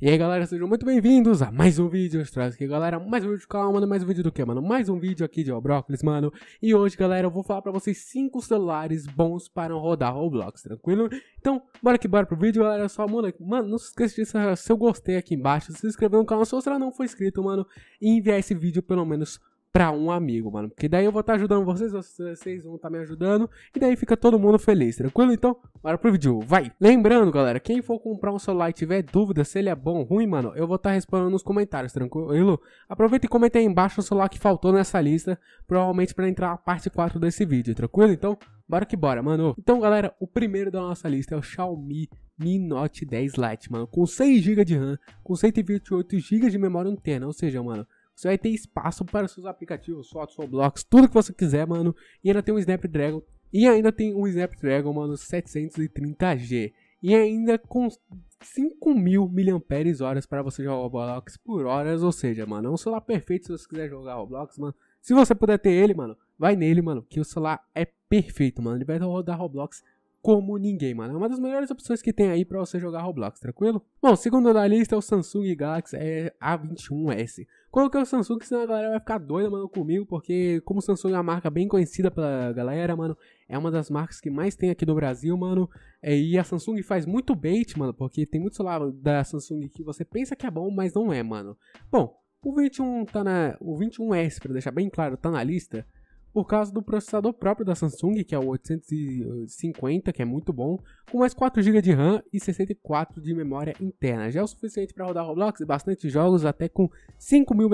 E aí galera, sejam muito bem-vindos a mais um vídeo, eu traz aqui galera, mais um vídeo, calma, mano, mais um vídeo do que, mano? Mais um vídeo aqui de Obrócolis mano E hoje galera, eu vou falar pra vocês 5 celulares bons para rodar Roblox, tranquilo? Então, bora que bora pro vídeo galera, só, mano, mano não se esqueça de deixar seu gostei aqui embaixo Se inscrever no canal se você não for inscrito, mano E enviar esse vídeo pelo menos pra um amigo, mano. Porque daí eu vou estar tá ajudando vocês, vocês vão estar tá me ajudando. E daí fica todo mundo feliz, tranquilo? Então, bora pro vídeo, vai! Lembrando, galera, quem for comprar um celular e tiver dúvida se ele é bom ou ruim, mano, eu vou estar tá respondendo nos comentários, tranquilo? Aproveita e comenta aí embaixo o celular que faltou nessa lista, provavelmente pra entrar a parte 4 desse vídeo, tranquilo? Então, bora que bora, mano. Então, galera, o primeiro da nossa lista é o Xiaomi Mi Note 10 Lite, mano, com 6 GB de RAM, com 128 GB de memória interna, ou seja, mano... Você vai ter espaço para seus aplicativos, fotos, blocos, tudo que você quiser, mano. E ainda tem um Snapdragon. E ainda tem um Snapdragon, mano, 730G. E ainda com 5.000 mAh para você jogar Roblox por horas. Ou seja, mano, é um celular perfeito se você quiser jogar Roblox, mano. Se você puder ter ele, mano, vai nele, mano, que o celular é perfeito, mano. Ele vai rodar Roblox como ninguém, mano. É uma das melhores opções que tem aí para você jogar Roblox, tranquilo? Bom, segundo da lista é o Samsung Galaxy é A21s. Coloquei é o Samsung, senão a galera vai ficar doida, mano, comigo, porque como o Samsung é uma marca bem conhecida pela galera, mano, é uma das marcas que mais tem aqui no Brasil, mano. É, e a Samsung faz muito bait, mano, porque tem muito celular da Samsung que você pensa que é bom, mas não é, mano. Bom, o 21 tá na. O 21S, pra deixar bem claro, tá na lista por causa do processador próprio da Samsung, que é o 850, que é muito bom, com mais 4 GB de RAM e 64 de memória interna. Já é o suficiente para rodar Roblox e bastante jogos, até com 5.000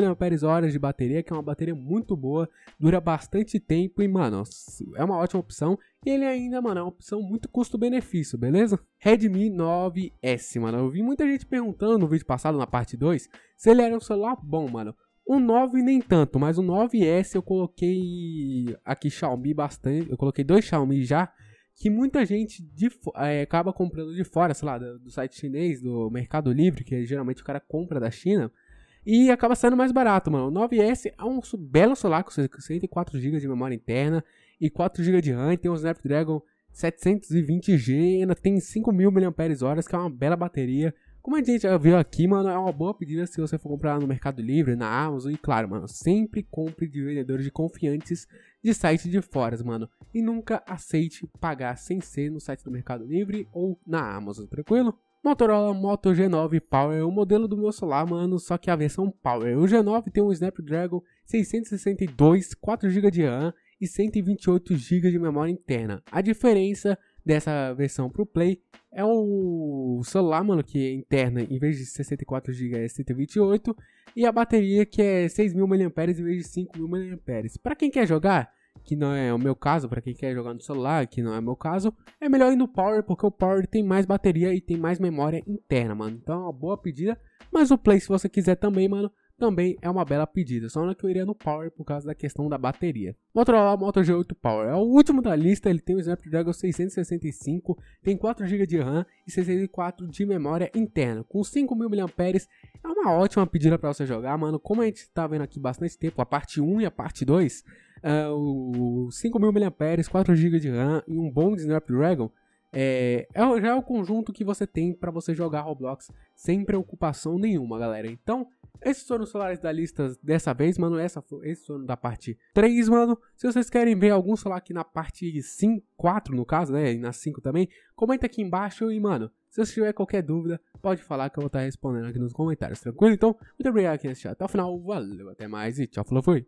mAh de bateria, que é uma bateria muito boa, dura bastante tempo e, mano, é uma ótima opção. E ele ainda, mano, é uma opção muito custo-benefício, beleza? Redmi 9S, mano, eu vi muita gente perguntando no vídeo passado, na parte 2, se ele era um celular bom, mano. O 9 nem tanto, mas o 9S eu coloquei aqui Xiaomi bastante. Eu coloquei dois Xiaomi já, que muita gente de, é, acaba comprando de fora, sei lá, do, do, site chinês, do Mercado Livre, que geralmente o cara compra da China, e acaba saindo mais barato, mano. O 9S é um belo celular com 64 GB de memória interna e 4 GB de RAM, tem um Snapdragon 720G, ainda tem 5.000 mAh, que é uma bela bateria. Como a gente já viu aqui, mano, é uma boa pedida se você for comprar no Mercado Livre, na Amazon e claro, mano, sempre compre de vendedores de confiantes de sites de fora, mano. E nunca aceite pagar sem ser no site do Mercado Livre ou na Amazon, tranquilo? Motorola Moto G9 Power é o modelo do meu celular, mano, só que a versão Power. O G9 tem um Snapdragon 662, 4GB de RAM e 128GB de memória interna. A diferença dessa versão pro Play é o celular, mano, que é interna, em vez de 64 GB é 128, e a bateria que é 6.000 mAh em vez de 5.000 mAh. Para quem quer jogar, que não é o meu caso, para quem quer jogar no celular, que não é o meu caso, é melhor ir no Power, porque o Power tem mais bateria e tem mais memória interna, mano. Então é uma boa pedida, mas o Play, se você quiser também, mano, também é uma bela pedida, só que eu iria no Power por causa da questão da bateria. Motorola Moto G8 Power é o último da lista, ele tem o Snapdragon 665, tem 4GB de RAM e 64 de memória interna, com 5.000 mAh, é uma ótima pedida para você jogar, mano, como a gente tá vendo aqui bastante tempo, a parte 1 e a parte 2, é, o 5.000 mAh, 4GB de RAM e um bom Snapdragon, é, é, já é o conjunto que você tem para você jogar Roblox sem preocupação nenhuma, galera. Então, esses foram os solares da lista dessa vez, mano. Essa foi, esse foram da parte 3, mano. Se vocês querem ver algum solar aqui na parte 5, 4 no caso, né? E na 5 também, comenta aqui embaixo e, mano, se você tiver qualquer dúvida, pode falar que eu vou estar respondendo aqui nos comentários, tranquilo? Então, muito obrigado aqui nesse chat. Até o final, valeu, até mais e tchau, falou, fui!